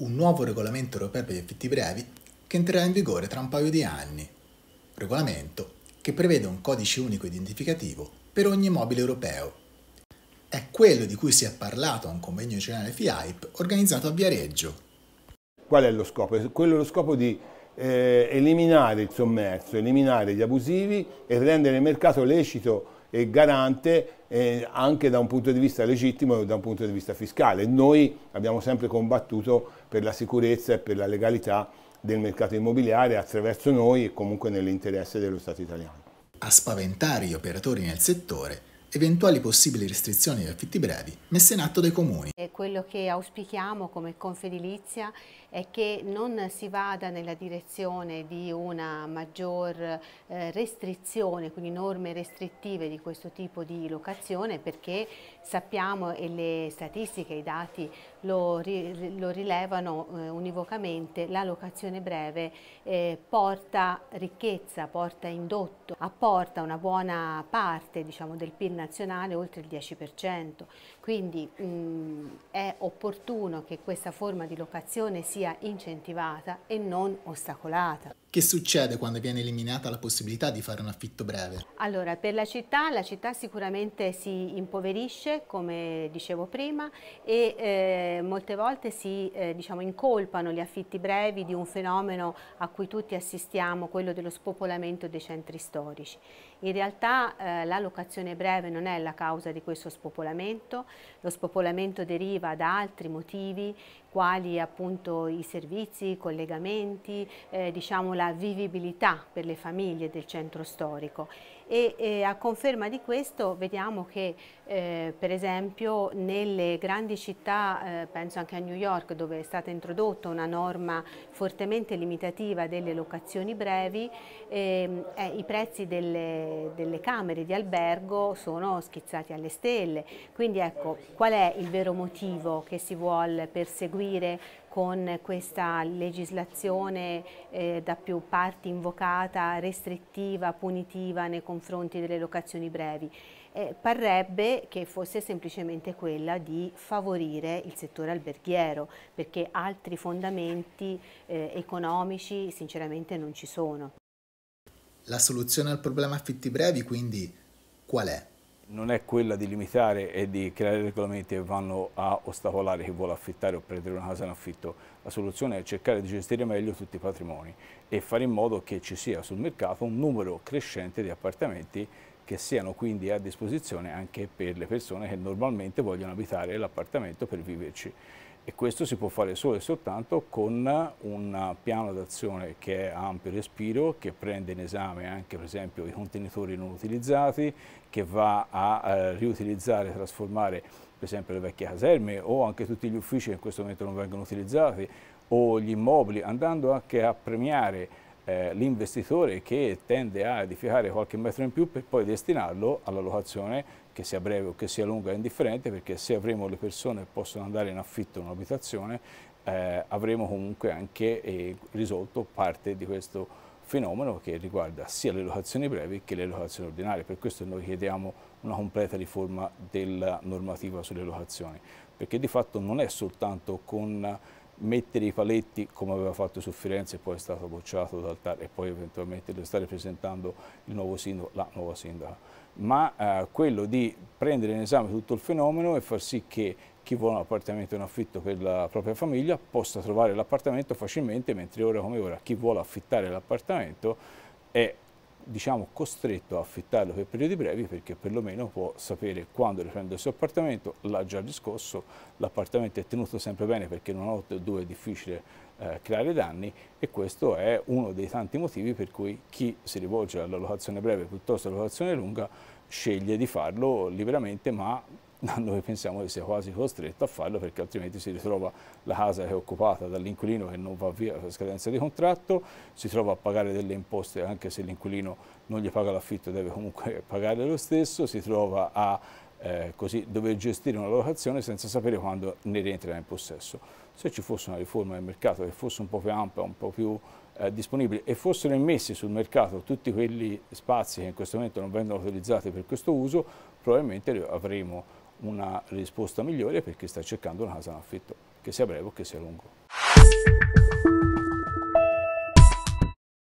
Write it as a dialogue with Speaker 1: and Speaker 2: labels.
Speaker 1: un nuovo regolamento europeo per gli effetti brevi che entrerà in vigore tra un paio di anni. Regolamento che prevede un codice unico identificativo per ogni mobile europeo. È quello di cui si è parlato a un convegno generale FIAIP organizzato a
Speaker 2: Viareggio. Qual è lo scopo? Quello è lo scopo di eh, eliminare il sommerso, eliminare gli abusivi e rendere il mercato lecito e garante eh, anche da un punto di vista legittimo e da un punto di vista fiscale. Noi abbiamo sempre combattuto per la sicurezza e per la legalità del mercato immobiliare attraverso noi e comunque nell'interesse dello Stato italiano.
Speaker 1: A spaventare gli operatori nel settore eventuali possibili restrizioni agli affitti brevi messe in atto dai comuni.
Speaker 3: Quello che auspichiamo come Confedilizia è che non si vada nella direzione di una maggior eh, restrizione, quindi norme restrittive di questo tipo di locazione perché sappiamo e le statistiche, i dati lo, lo rilevano eh, univocamente, la locazione breve eh, porta ricchezza, porta indotto, apporta una buona parte diciamo, del PIL nazionale, oltre il 10%, quindi mh, mm, è opportuno che questa forma di locazione sia incentivata e non ostacolata.
Speaker 1: Che succede quando viene eliminata la possibilità di fare un affitto breve?
Speaker 3: Allora, per la città, la città sicuramente si impoverisce, come dicevo prima, e eh, molte volte si eh, diciamo, incolpano gli affitti brevi di un fenomeno a cui tutti assistiamo, quello dello spopolamento dei centri storici. In realtà eh, la locazione breve non è la causa di questo spopolamento, lo spopolamento deriva da altri motivi, quali appunto i servizi, i collegamenti, eh, diciamo la vivibilità per le famiglie del centro storico e, e eh, a conferma di questo vediamo che eh, per esempio nelle grandi città, eh, penso anche a New York dove è stata introdotta una norma fortemente limitativa delle locazioni brevi, ehm, eh, i prezzi delle, delle camere di albergo sono schizzati alle stelle, quindi ecco qual è il vero motivo che si vuole perseguire con questa legislazione eh, da più parti invocata, restrittiva, punitiva nei confronti delle locazioni brevi. Eh, parrebbe che fosse semplicemente quella di favorire il settore alberghiero, perché altri fondamenti eh, economici sinceramente non ci sono.
Speaker 1: La soluzione al problema affitti brevi quindi qual è?
Speaker 2: non è quella di limitare e di creare regolamenti che vanno a ostacolare chi vuole affittare o prendere una casa in affitto. La soluzione è cercare di gestire meglio tutti i patrimoni e fare in modo che ci sia sul mercato un numero crescente di appartamenti che siano quindi a disposizione anche per le persone che normalmente vogliono abitare l'appartamento per viverci e questo si può fare solo e soltanto con un piano d'azione che è ampio respiro, che prende in esame anche per esempio i contenitori non utilizzati, che va a eh, riutilizzare, trasformare per esempio le vecchie caserme o anche tutti gli uffici che in questo momento non vengono utilizzati o gli immobili, andando anche a premiare eh, l'investitore che tende a edificare qualche metro in più per poi destinarlo alla locazione che sia breve o che sia lunga è indifferente perché se avremo le persone che possono andare in affitto in un'abitazione eh, avremo comunque anche eh, risolto parte di questo fenomeno che riguarda sia le locazioni brevi che le locazioni ordinarie. Per questo noi chiediamo una completa riforma della normativa sulle locazioni perché di fatto non è soltanto con mettere i paletti come aveva fatto su Firenze e poi è stato bocciato dal TAR e poi eventualmente lo sta ripresentando il nuovo sindaco, la nuova sindaca, ma eh, quello di prendere in esame tutto il fenomeno e far sì che chi vuole un appartamento in affitto per la propria famiglia possa trovare l'appartamento facilmente, mentre ora come ora chi vuole affittare l'appartamento è diciamo, costretto a affittarlo per periodi brevi perché perlomeno può sapere quando riprende il suo appartamento, l'ha già riscosso, l'appartamento è tenuto sempre bene perché in una notte o due è difficile eh, creare danni e questo è uno dei tanti motivi per cui chi si rivolge alla locazione breve piuttosto che alla locazione lunga sceglie di farlo liberamente ma noi pensiamo che sia quasi costretto a farlo perché altrimenti si ritrova la casa che è occupata dall'inquilino che non va via per scadenza di contratto, si trova a pagare delle imposte anche se l'inquilino non gli paga l'affitto deve comunque pagare lo stesso, si trova a eh, così, dover gestire una locazione senza sapere quando ne rientrerà in possesso. Se ci fosse una riforma del mercato che fosse un po' più ampia, un po' più eh, disponibile e fossero immessi sul mercato tutti quegli spazi che in questo momento non vengono utilizzati per questo uso, probabilmente avremo una risposta migliore per chi sta cercando una casa in affitto, che sia breve o che sia lungo.